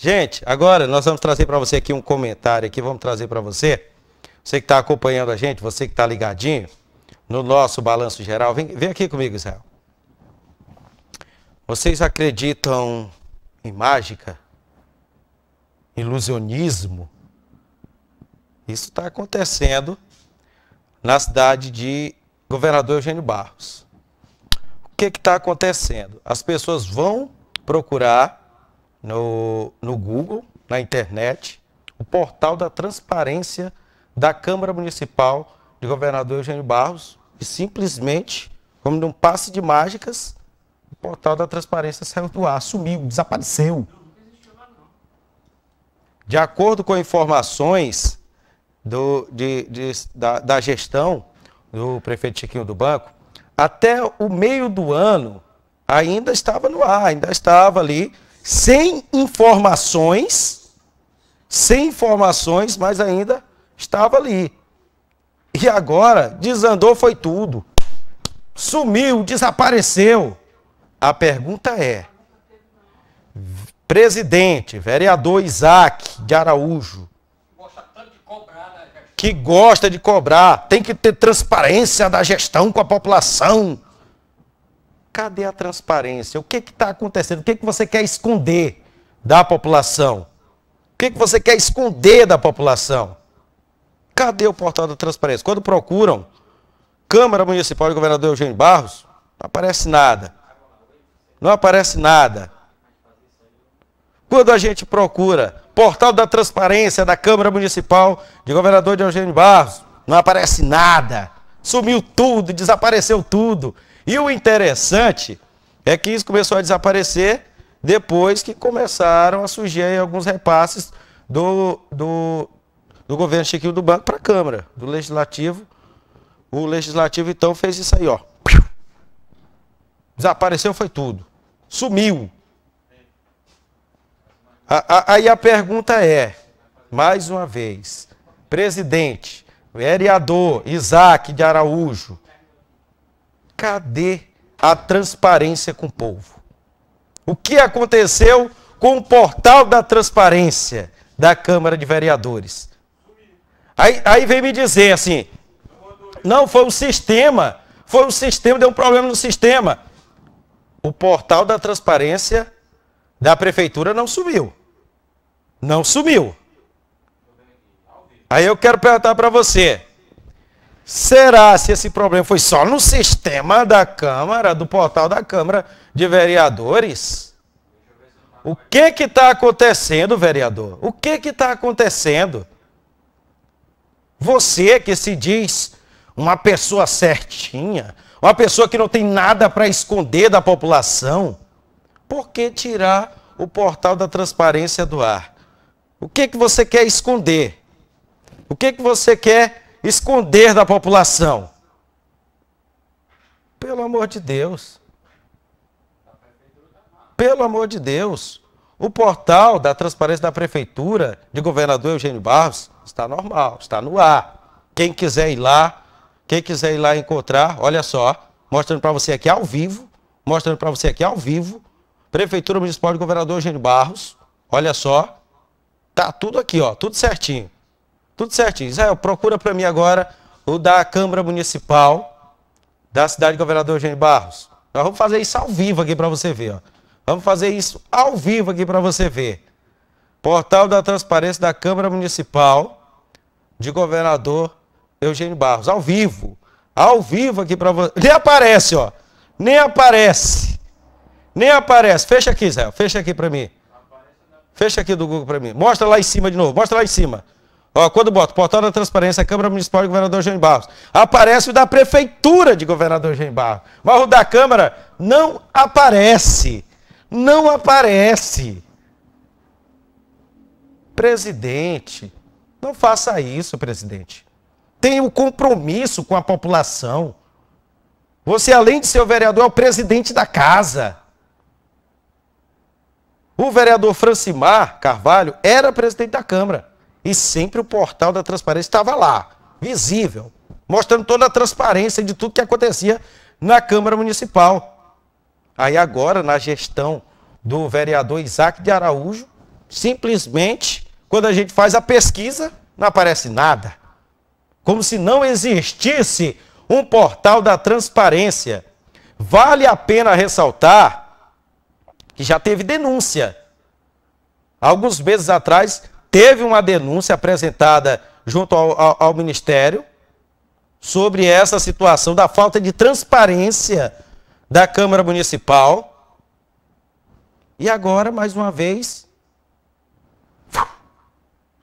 Gente, agora nós vamos trazer para você aqui um comentário aqui, vamos trazer para você, você que está acompanhando a gente, você que está ligadinho no nosso balanço geral, vem, vem aqui comigo, Israel. Vocês acreditam em mágica? Ilusionismo? Isso está acontecendo na cidade de Governador Eugênio Barros. O que está acontecendo? As pessoas vão procurar no, no Google, na internet, o portal da transparência da Câmara Municipal de Governador Eugênio Barros e simplesmente, como num passe de mágicas, o portal da transparência saiu do ar, sumiu, desapareceu. De acordo com informações do, de, de, da, da gestão do prefeito Chiquinho do Banco, até o meio do ano ainda estava no ar, ainda estava ali sem informações, sem informações, mas ainda estava ali. E agora desandou foi tudo. Sumiu, desapareceu. A pergunta é: presidente, vereador Isaac de Araújo, que gosta de cobrar, tem que ter transparência da gestão com a população. Cadê a transparência? O que está acontecendo? O que, que você quer esconder da população? O que, que você quer esconder da população? Cadê o portal da transparência? Quando procuram Câmara Municipal e Governador Eugênio Barros, não aparece nada. Não aparece nada. Quando a gente procura portal da transparência da Câmara Municipal de Governador de Eugênio Barros, não aparece nada. Sumiu tudo, desapareceu tudo. E o interessante é que isso começou a desaparecer depois que começaram a surgir alguns repasses do, do, do governo Chiquinho do Banco para a Câmara, do Legislativo. O Legislativo, então, fez isso aí, ó. Desapareceu, foi tudo. Sumiu. A, a, aí a pergunta é, mais uma vez, presidente, vereador Isaac de Araújo, cadê a transparência com o povo? O que aconteceu com o portal da transparência da Câmara de Vereadores? Aí, aí vem me dizer assim: não, foi o sistema, foi o sistema, deu um problema no sistema. O portal da transparência da prefeitura não sumiu. Não sumiu. Aí eu quero perguntar para você: Será se esse problema foi só no sistema da Câmara, do portal da Câmara de Vereadores? O que que está acontecendo, vereador? O que que está acontecendo? Você que se diz uma pessoa certinha, uma pessoa que não tem nada para esconder da população, por que tirar o portal da transparência do ar? O que que você quer esconder? O que que você quer esconder da população? Pelo amor de Deus. Pelo amor de Deus. O portal da transparência da prefeitura de governador Eugênio Barros está normal, está no ar. Quem quiser ir lá, quem quiser ir lá encontrar, olha só, mostrando para você aqui ao vivo, mostrando para você aqui ao vivo, Prefeitura Municipal de Governador Eugênio Barros, olha só, tá tudo aqui, ó, tudo certinho. Tudo certinho. Israel, procura para mim agora o da Câmara Municipal da cidade de governador Eugênio Barros. Nós vamos fazer isso ao vivo aqui para você ver. Ó. Vamos fazer isso ao vivo aqui para você ver. Portal da Transparência da Câmara Municipal de Governador Eugênio Barros. Ao vivo. Ao vivo aqui para você. Nem aparece, ó. Nem aparece. Nem aparece. Fecha aqui, Zé. Fecha aqui para mim. Fecha aqui do Google para mim. Mostra lá em cima de novo. Mostra lá em cima. Ó, quando bota portal da transparência, Câmara Municipal de Governador Jean Barros, aparece o da Prefeitura de Governador Jean Barros. Mas o da Câmara não aparece. Não aparece. Presidente, não faça isso, presidente. Tenha um compromisso com a população. Você, além de ser o vereador, é o presidente da casa. O vereador Francimar Carvalho era presidente da Câmara. E sempre o portal da transparência estava lá, visível, mostrando toda a transparência de tudo que acontecia na Câmara Municipal. Aí agora, na gestão do vereador Isaac de Araújo, simplesmente, quando a gente faz a pesquisa, não aparece nada. Como se não existisse um portal da transparência. Vale a pena ressaltar que já teve denúncia. Alguns meses atrás, Teve uma denúncia apresentada junto ao, ao, ao Ministério sobre essa situação da falta de transparência da Câmara Municipal. E agora, mais uma vez,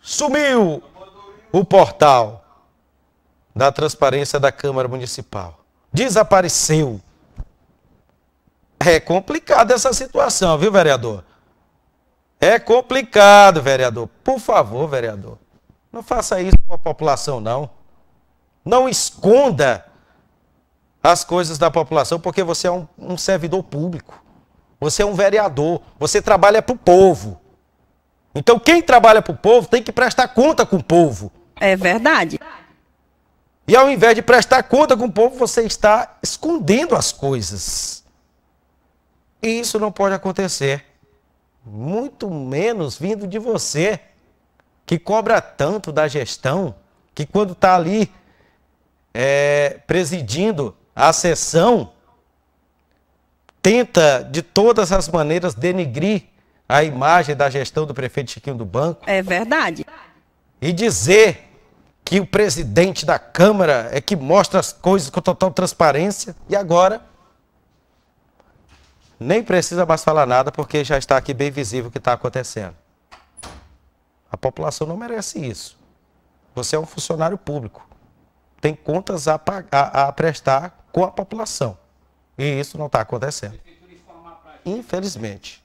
sumiu o portal da transparência da Câmara Municipal. Desapareceu. É complicada essa situação, viu, vereador? É complicado, vereador. Por favor, vereador, não faça isso com a população, não. Não esconda as coisas da população, porque você é um, um servidor público. Você é um vereador. Você trabalha para o povo. Então, quem trabalha para o povo tem que prestar conta com o povo. É verdade. E ao invés de prestar conta com o povo, você está escondendo as coisas. E isso não pode acontecer muito menos vindo de você, que cobra tanto da gestão, que quando está ali é, presidindo a sessão, tenta de todas as maneiras denigrir a imagem da gestão do prefeito Chiquinho do Banco. É verdade. E dizer que o presidente da Câmara é que mostra as coisas com total transparência e agora nem precisa mais falar nada, porque já está aqui bem visível o que está acontecendo. A população não merece isso. Você é um funcionário público. Tem contas a, a, a prestar com a população. E isso não está acontecendo. Infelizmente.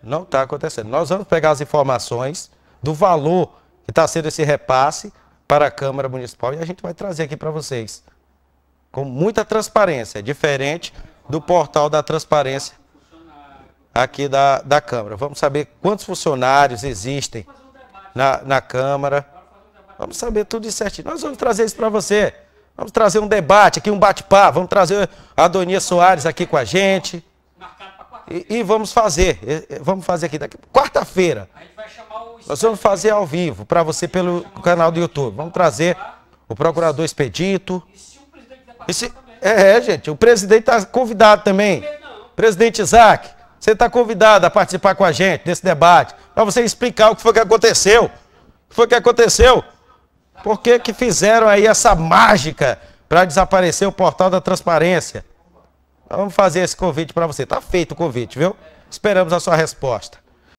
Não está acontecendo. Nós vamos pegar as informações do valor que está sendo esse repasse para a Câmara Municipal e a gente vai trazer aqui para vocês. Com muita transparência, é diferente do portal da transparência aqui da, da Câmara. Vamos saber quantos funcionários existem na, na Câmara. Vamos saber tudo isso certinho. Nós vamos trazer isso para você. Vamos trazer um debate aqui, um bate-papo. Vamos trazer a Donia Soares aqui com a gente. E, e vamos fazer. Vamos fazer aqui daqui. Quarta-feira. Nós vamos fazer ao vivo para você pelo canal do YouTube. Vamos trazer o procurador Expedito. E se, é, é, gente, o presidente está convidado também. Presidente Isaac, você está convidado a participar com a gente desse debate, para você explicar o que foi que aconteceu. O que foi que aconteceu? Por que, que fizeram aí essa mágica para desaparecer o portal da transparência? Vamos fazer esse convite para você. Está feito o convite, viu? Esperamos a sua resposta.